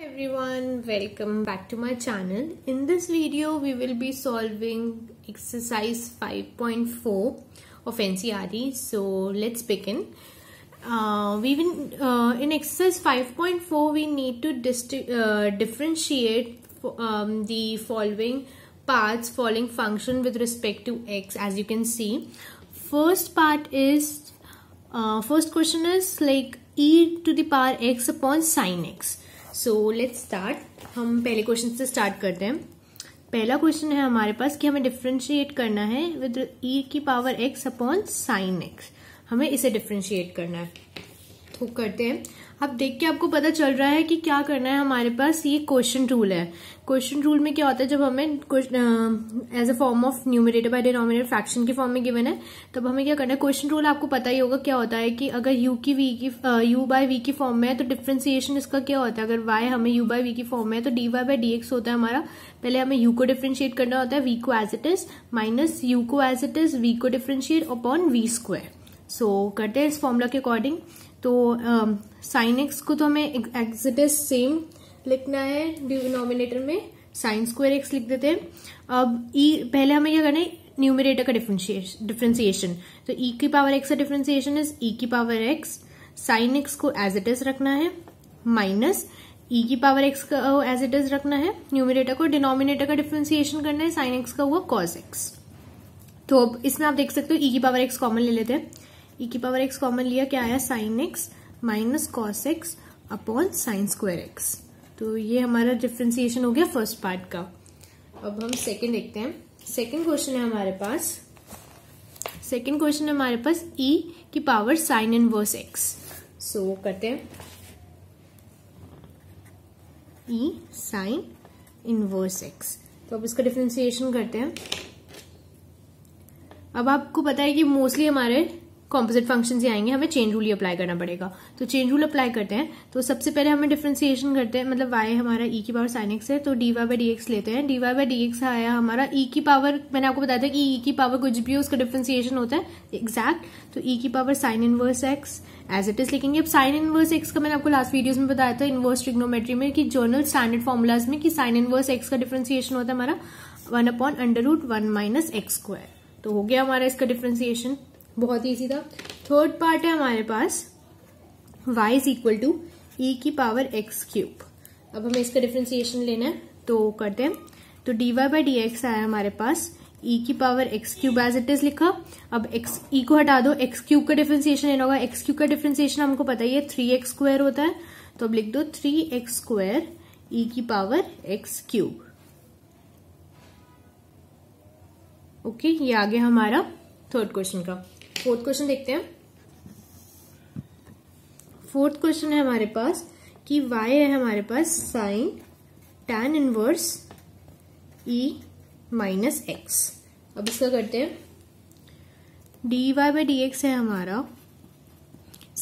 everyone welcome back to my channel in this video we will be solving exercise 5.4 of NCRD. so let's begin uh, we will, uh, in exercise 5.4 we need to uh, differentiate um, the following parts following function with respect to x as you can see first part is uh, first question is like e to the power x upon sin x so let's start hum pehle question se start karte hain पहला question है हमारे पास कि हमें differentiate करना है with E की power x upon sine x हमें इसे डिफ्रेंशिएट करना है थूक करते हैं अब देख के आपको पता चल रहा है कि क्या करना है हमारे पास ये क्वेश्चन रूल है क्वेश्चन रूल में क्या होता है जब हमें as a form of numerator by denominator fraction के फॉर्म में गिवन है तब हमें क्या करना है क्वेश्चन रूल आपको पता ही होगा क्या होता है कि अगर यू की वी की यू बाय वी की फॉर्म में है तो डिफ्रेंसिएशन इसका क्या होता है अगर वाई हमें यू बाय वी की फॉर्म में है तो D Y by D X होता है हमारा पहले हमें यू को डिफ्रेंशिएट करना होता है वी को as it is minus U को एज इट इज वी को differentiate upon V square so करते हैं इस फॉर्मूला के अकॉर्डिंग तो साइन um, एक्स को तो हमें एग्जिट इज सेम लिखना है डिनोमिनेटर में साइन स्क्वायर एक्स लिख देते हैं अब ई e, पहले हमें यह करना है न्यूमिनेटर का डिफ्रेंसिएशन तो ई e की पावर एक्स का डिफ्रेंसिएशन इज ई की पावर एक्स साइन एक्स को एज इट इज रखना है माइनस ई e की पावर एक्स का एज इट इज रखना है न्यूमिनेटर को डिनोमिनेटर का डिफ्रेंसिएशन करना है साइन एक्स का हुआ कॉज एक्स तो अब इसमें आप देख सकते हो ई e की पावर एक्स कॉमन ले लेते हैं ई e की पावर एक्स कॉमन लिया क्या आया sine X minus cos x upon sine square X तो ये हमारा डिफ्रेंसिएशन हो गया फर्स्ट पार्ट का अब हम सेकेंड देखते हैं सेकेंड क्वेश्चन है हमारे पास सेकेंड क्वेश्चन है हमारे पास ई e की power sine inverse X so करते हैं ई साइन इनवर्स एक्स तो अब इसका डिफ्रेंसिएशन करते हैं अब आपको पता है कि मोस्टली हमारे कॉम्पोजिट फंक्शन ही आएंगे हमें चेन रूल ही अप्लाई करना पड़ेगा तो चेन रूल अप्लाई करते हैं तो सबसे पहले हमें डिफ्रेंसिएशन करते हैं मतलब वाई हमारा ई e की पावर साइन एक्स है तो D y by d x लेते हैं d y by d x आया हमारा ई e की पावर मैंने आपको बताया था कि ई e की पावर कुछ भी उसका डिफ्रेंसिएशन होता है एग्जैक्ट तो ई e की power sine inverse x as it is लिखेंगे अब साइन इनवर्स एक्स का मैंने आपको लास्ट वीडियोज में बताया था इनवर्स ट्रिग्नोमेट्री में कि जर्नल स्टैंडर्ड फॉर्मुलाज में कि साइन इनवर्स एक्स का डिफ्रेंसिएशन होता है हमारा one upon under root one minus x square तो हो गया हमारा इसका डिफ्रेंसिएशन बहुत ईजी था थर्ड पार्ट है हमारे पास y is equal to e की पावर एक्स क्यूब अब हमें इसका डिफ्रेंसिएशन लेना है तो करते हैं तो D y by d x आया हमारे पास ई e की power x cube as it is लिखा अब एक्स ई e को हटा दो एक्स क्यूब का डिफ्रेंसिएशन लेना होगा एक्स क्यूब का डिफ्रेंसिएशन हमको पता ही है थ्री एक्स स्क्वायर होता है तो अब लिख दो थ्री एक्स स्क्वायर ई की पावर एक्स क्यूब ओके ये आ गया हमारा थर्ड क्वेश्चन का फोर्थ क्वेश्चन देखते हैं फोर्थ क्वेश्चन है हमारे पास कि वाई है हमारे पास sine tan inverse e minus x अब इसका करते हैं d y by d x है हमारा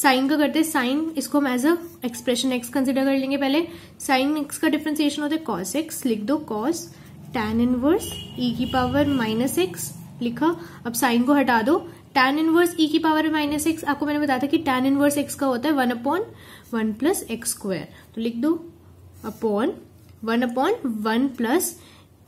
साइन का करते हैं साइन इसको हम as a expression x consider कर लेंगे पहले साइन एक्स का डिफ्रेंसिएशन होता है कॉस एक्स लिख दो कॉस टेन इनवर्स ई की पावर माइनस एक्स लिखा अब साइन को हटा दो टेन इनवर्स ई की पावर माइनस एक्स आपको मैंने बताया था कि टेन इनवर्स एक्स का होता है one upon one plus x square तो लिख दो upon one upon one plus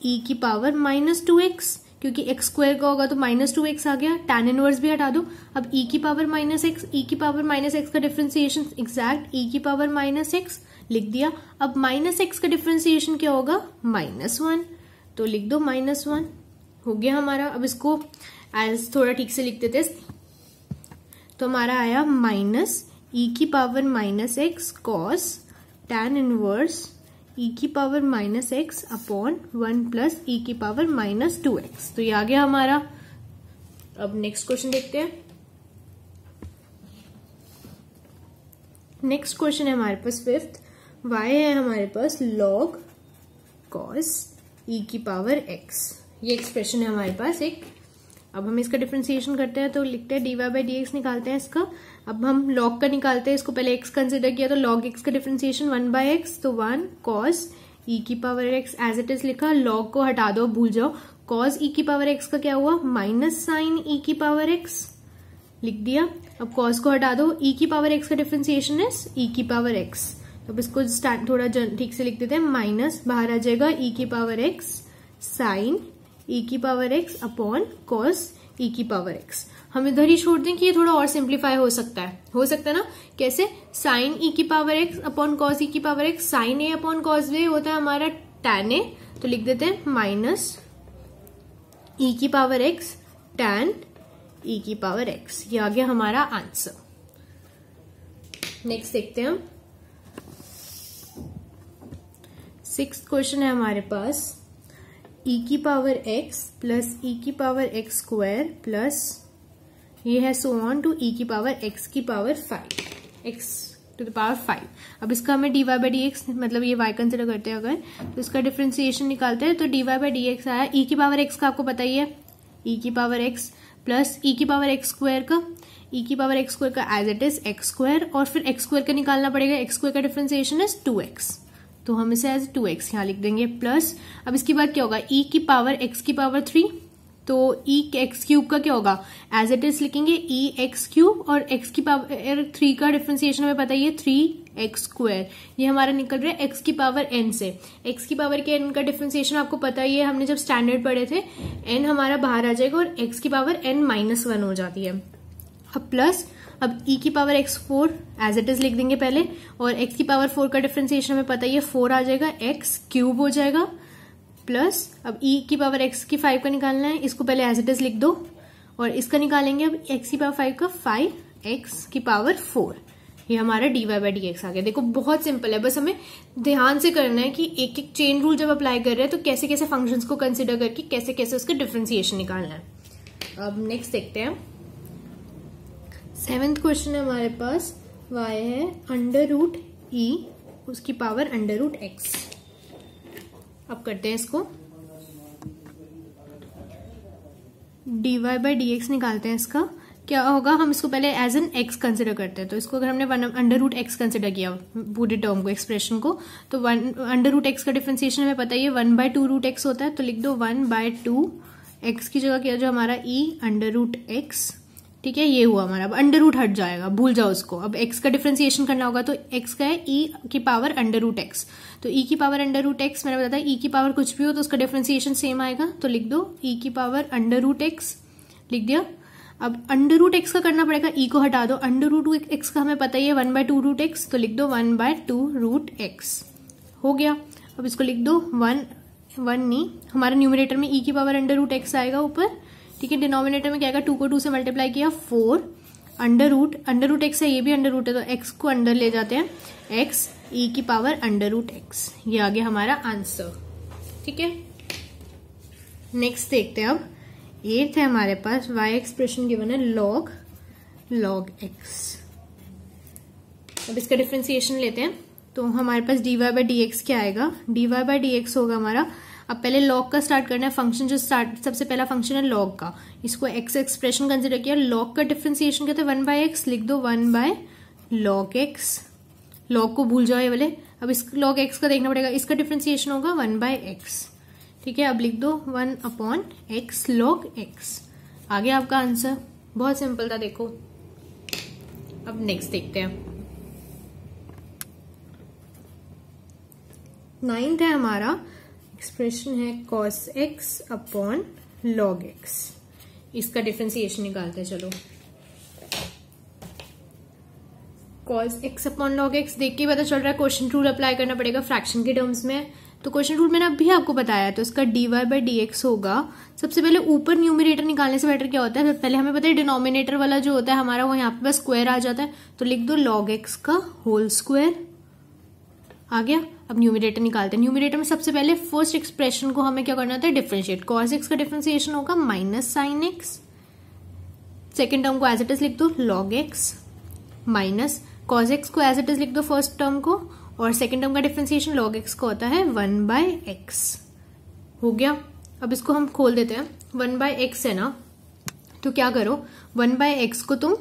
e की पावर माइनस टू एक्स क्योंकि एक्स स्क्वायर का होगा तो माइनस टू एक्स आ गया टेन इनवर्स भी हटा दो अब ई e की पावर माइनस एक्स ई की पावर माइनस एक्स का डिफ्रेंसिएशन एक्जैक्ट ई की पावर माइनस एक्स लिख दिया अब माइनस एक्स का डिफ्रेंसिएशन क्या होगा माइनस वन तो लिख दो माइनस वन हो गया हमारा अब इसको एज थोड़ा ठीक से लिख देते तो हमारा आया माइनस ई e की power minus x cos tan inverse e की power minus x upon one plus e की पावर माइनस टू एक्स तो ये आ गया हमारा अब नेक्स्ट क्वेश्चन देखते हैं नेक्स्ट क्वेश्चन है हमारे पास फिफ्थ वाई है हमारे पास लॉग कॉस ई की पावर एक्स ये एक्सप्रेशन है हमारे पास एक अब हम इसका डिफ्रेंसिएशन करते हैं तो लिखते हैं d y by d x निकालते हैं इसका अब हम लॉग का निकालते हैं इसको पहले एक्स कंसिडर किया तो लॉग एक्स का डिफ्रेंसिएशन वन बाय एक्स तो वन कॉस ई की power x as it is लिखा लॉग को हटा दो भूल जाओ कॉस ई e की पावर एक्स का क्या हुआ माइनस साइन ई की पावर एक्स लिख दिया अब कॉस को हटा दो ई e की पावर एक्स का डिफ्रेंसिएशन इज ई की पावर एक्स अब इसको थोड़ा ठीक से लिख देते हैं माइनस बाहर आ जाएगा ई e की पावर एक्स साइन e की power x upon cos e की पावर x हम इधर ही छोड़ दें कि ये थोड़ा और सिंप्लीफाई हो सकता है हो सकता है ना कैसे साइन e की power x upon cos e की power x sine a upon cos वे होता है हमारा tan a तो लिख देते हैं माइनस e की पावर x tan e की पावर x ये आ गया हमारा आंसर नेक्स्ट देखते हैं हम सिक्स क्वेश्चन है हमारे पास ई e की पावर एक्स प्लस ई की पावर एक्स स्क्वायर प्लस ये है सो ऑन टू ई की पावर एक्स की power five x to the power five अब इसका हमें d y by d x मतलब ये वाई कंसिडर करते हैं अगर तो इसका डिफ्रेंसिएशन निकालते हैं तो D y by d x आया ई e की पावर एक्स का आपको पता ही है ई e की पावर एक्स प्लस ई की पावर एक्स स्क्वायर का ई की पावर एक्स स्क्वायर का as it is x square और फिर एक्स स्क्वायर का निकालना पड़ेगा एक्स स्क्वायर का डिफ्रेंसिएशन इज टू एक्स तो हम इसे एज टू एक्स यहाँ लिख देंगे प्लस अब इसके बाद क्या होगा ई e की पावर एक्स की पावर थ्री तो ई एक्स क्यूब का क्या होगा एज इट इज लिखेंगे ई एक्स क्यूब और एक्स की पावर थ्री का डिफ्रेंसिएशन हमें पता है थ्री एक्स स्क्वायर ये हमारा निकल रहा है एक्स की पावर एन से एक्स की पावर के एन का डिफ्रेंसिएशन आपको पता ही है हमने जब स्टैंडर्ड पढ़े थे एन हमारा बाहर आ जाएगा और एक्स की पावर एन माइनस वन हो जाती है अब प्लस अब e की power x four as it is लिख देंगे पहले और x की पावर फोर का डिफ्रेंसिएशन हमें पता ही है फोर आ जाएगा x क्यूब हो जाएगा प्लस अब e की पावर x की फाइव का निकालना है इसको पहले एज इट इज लिख दो और इसका निकालेंगे अब x की पावर फाइव का फाइव एक्स की पावर फोर ये हमारा d y by d x आ गया देखो बहुत सिंपल है बस हमें ध्यान से करना है कि एक एक चेन रूल जब अप्लाई कर रहे हैं तो कैसे कैसे फंक्शन को कंसिडर करके कैसे कैसे उसका डिफ्रेंसिएशन निकालना है अब नेक्स्ट देखते हैं सेवेंथ क्वेश्चन हमारे पास वाई है अंडर रूट ई उसकी पावर अंडर रूट एक्स अब करते हैं इसको d y by d x निकालते हैं इसका क्या होगा हम इसको पहले एज एन एक्स कंसिडर करते हैं तो इसको अगर हमने अंडर रूट एक्स कंसिडर किया पूरे टर्म को एक्सप्रेशन को तो वन अंडर रूट एक्स का डिफ्रेंसिएशन हमें पता ही है one by two root x होता है तो लिख दो वन बाय टू एक्स की जगह क्या जो हमारा ई अंडर रूट एक्स ठीक है ये हुआ हमारा अब अंडर रूट हट जाएगा भूल जाओ उसको अब एक्स का डिफ्रेंसिएशन करना होगा तो एक्स का है ई e की पावर अंडर रूट एक्स तो ई e की पावर अंडर रूट एक्स मैंने बताया ई e की पावर कुछ भी हो तो उसका डिफ्रेंसिएशन सेम आएगा तो लिख दो ई e की पावर अंडर रूट एक्स लिख दिया अब अंडर रूट एक्स का करना पड़ेगा ई e को हटा दो अंडर रूट एक्स का हमें पता ही है one by two root x तो लिख दो one by two root x हो गया अब इसको लिख दो वन वन नहीं हमारे न्यूमिनेटर में ई e की पावर अंडर रूट एक्स आएगा ऊपर ठीक है डिनोमिनेटर में क्या आएगा टू को टू से मल्टीप्लाई किया four under root under root x है ये भी अंडर रूट है तो एक्स को अंडर ले जाते हैं एक्स ई e की पावर अंडर रूट एक्स ये आ गया हमारा आंसर ठीक है नेक्स्ट देखते हैं अब एट है हमारे पास वाई एक्सप्रेशन गिवन है लॉग लॉग एक्स अब इसका डिफ्रेंसिएशन लेते हैं तो हमारे पास dy बाई डी एक्स क्या आएगा dy बाई डी एक्स होगा हमारा अब पहले लॉग का स्टार्ट करना है फंक्शन जो स्टार्ट सबसे पहला फंक्शन है लॉग का इसको एक्स एक्सप्रेशन कंसिडर किया लॉग का डिफ्रेंसिएशन कहते हैं वन बाय एक्स लिख दो one by log x log को भूल जाओ ये बोले अब इस लॉग एक्स का देखना पड़ेगा इसका डिफ्रेंसिएशन होगा वन बाय एक्स ठीक है अब लिख दो one upon x log x आ गया आपका आंसर बहुत सिंपल था देखो अब नेक्स्ट देखते हैं नाइन्थ है हमारा एक्सप्रेशन है cos x upon log x इसका डिफ्रेंसिएशन निकालते हैं चलो cos x upon log x देख के पता चल रहा है क्वेश्चन रूल अप्लाई करना पड़ेगा फ्रैक्शन के टर्म्स में तो क्वेश्चन रूल मैंने अभी आपको बताया तो इसका d y by d x होगा सबसे पहले ऊपर न्यूमिनेटर निकालने से बेटर क्या होता है पहले हमें पता है डिनोमिनेटर वाला जो होता है हमारा वो यहाँ पे बस स्क्वायर आ जाता है तो लिख दो लॉग एक्स का होल स्क्वायर आ गया अब न्यूमिनेटर निकालते हैं न्यूमिनेटर में सबसे पहले फर्स्ट एक्सप्रेशन को हमें क्या करना था डिफ्रेंशिएट कॉस एक्स का डिफ्रेंसिएशन होगा minus sine x second term को एज इट इज लिख दो log x minus cos x को एज इट इज लिख दो फर्स्ट टर्म को और सेकेंड टर्म का डिफ्रेंसिएशन लॉग एक्स को होता है वन बाय एक्स हो गया अब इसको हम खोल देते हैं वन बाय एक्स है ना तो क्या करो वन बाय एक्स को तुम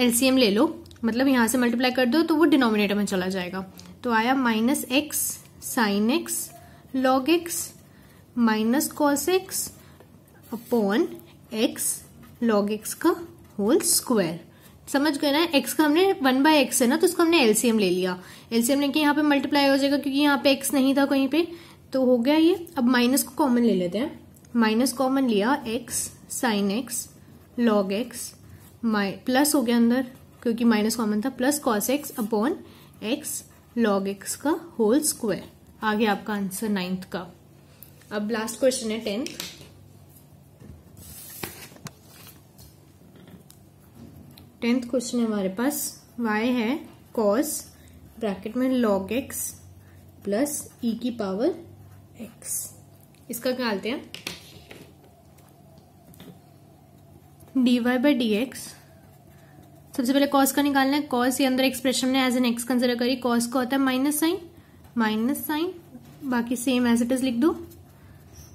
एलसीएम ले लो मतलब यहां से मल्टीप्लाई कर दो तो वो डिनोमिनेटर में चला जाएगा तो आया minus x sine x log x minus cos x upon x log x का होल स्क्वायर समझ गए ना एक्स का हमने वन बाय एक्स है ना तो उसको हमने एलसीएम ले लिया एलसीएम लेके यहाँ पे मल्टीप्लाई हो जाएगा क्योंकि यहाँ पे एक्स नहीं था कहीं पे तो हो गया ये अब माइनस को कॉमन ले लेते हैं माइनस कॉमन लिया x sine x log x plus हो गया अंदर क्योंकि माइनस कॉमन था plus cos x upon x log x का होल स्क्वायर आ गया आपका आंसर नाइन्थ का अब लास्ट क्वेश्चन है टेंथ टेंथ क्वेश्चन है हमारे पास वाई है कॉस ब्रैकेट में लॉग एक्स प्लस ई की पावर एक्स इसका क्या हालते हैं d y by d x सबसे पहले कॉस का निकालना है कॉस ये अंदर एक्सप्रेशन ने एज एन एक्स कंसिडर करी कॉस का होता है माइनस साइन माइनस साइन बाकी सेम एज इट इज लिख दो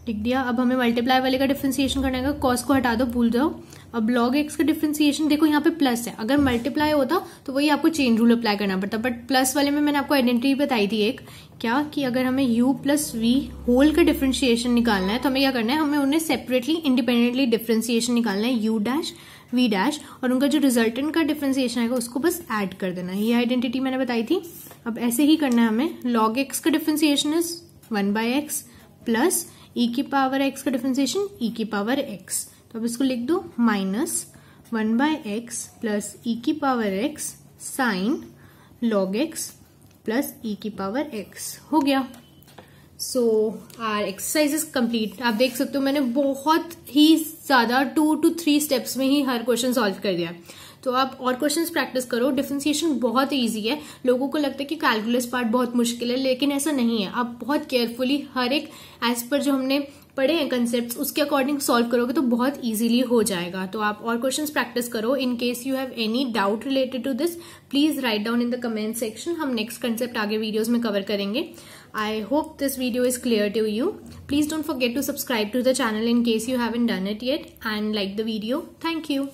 लिख दिया अब हमें मल्टीप्लाई वाले का डिफ्रेंसिएशन करना है कॉस को हटा दो भूल जाओ अब लॉग एक्स का डिफ्रेंसिएशन देखो यहाँ पे प्लस है अगर मल्टीप्लाई होता तो वही आपको चेन रूल अप्लाई करना पड़ता बट प्लस वाले में मैंने आपको आइडेंटिटी बताई थी एक क्या कि अगर हमें यू प्लस वी होल का डिफ्रेंसिएशन निकालना है तो हमें क्या करना है हमें उन्हें सेपरेटली इंडिपेंडेंटली डिफ्रेंसिएशन निकालना है यू डैश वी डैश और उनका जो रिजल्टेंट का डिफ्रेंसिएशन आएगा उसको बस ऐड कर देना है ये आइडेंटिटी मैंने बताई थी अब ऐसे ही करना है हमें लॉग एक्स का differentiation is one by x plus e की पावर एक्स का डिफ्रेंसिएशन ई e की पावर एक्स तो अब इसको लिख दो minus one by x plus e की power x sine log x plus e की पावर एक्स हो गया सो आर एक्सरसाइजेस कंप्लीट आप देख सकते हो मैंने बहुत ही ज़्यादा टू टू थ्री स्टेप्स में ही हर क्वेश्चन सॉल्व कर दिया तो आप और क्वेश्चंस प्रैक्टिस करो डिफ्रेंसिएशन बहुत ईजी है लोगों को लगता है कि कैलकुलस पार्ट बहुत मुश्किल है लेकिन ऐसा नहीं है आप बहुत केयरफुली हर एक एज पर जो हमने पढ़े हैं कंसेप्ट उसके अकॉर्डिंग सॉल्व करोगे तो बहुत ईजिली हो जाएगा तो आप और क्वेश्चंस प्रैक्टिस करो in case you have any doubt related to this please write down in the comment section हम नेक्स्ट कंसेप्ट आगे वीडियोज में कवर करेंगे I hope this video is clear to you. Please don't forget to subscribe to the channel in case you haven't done it yet and like the video. Thank you.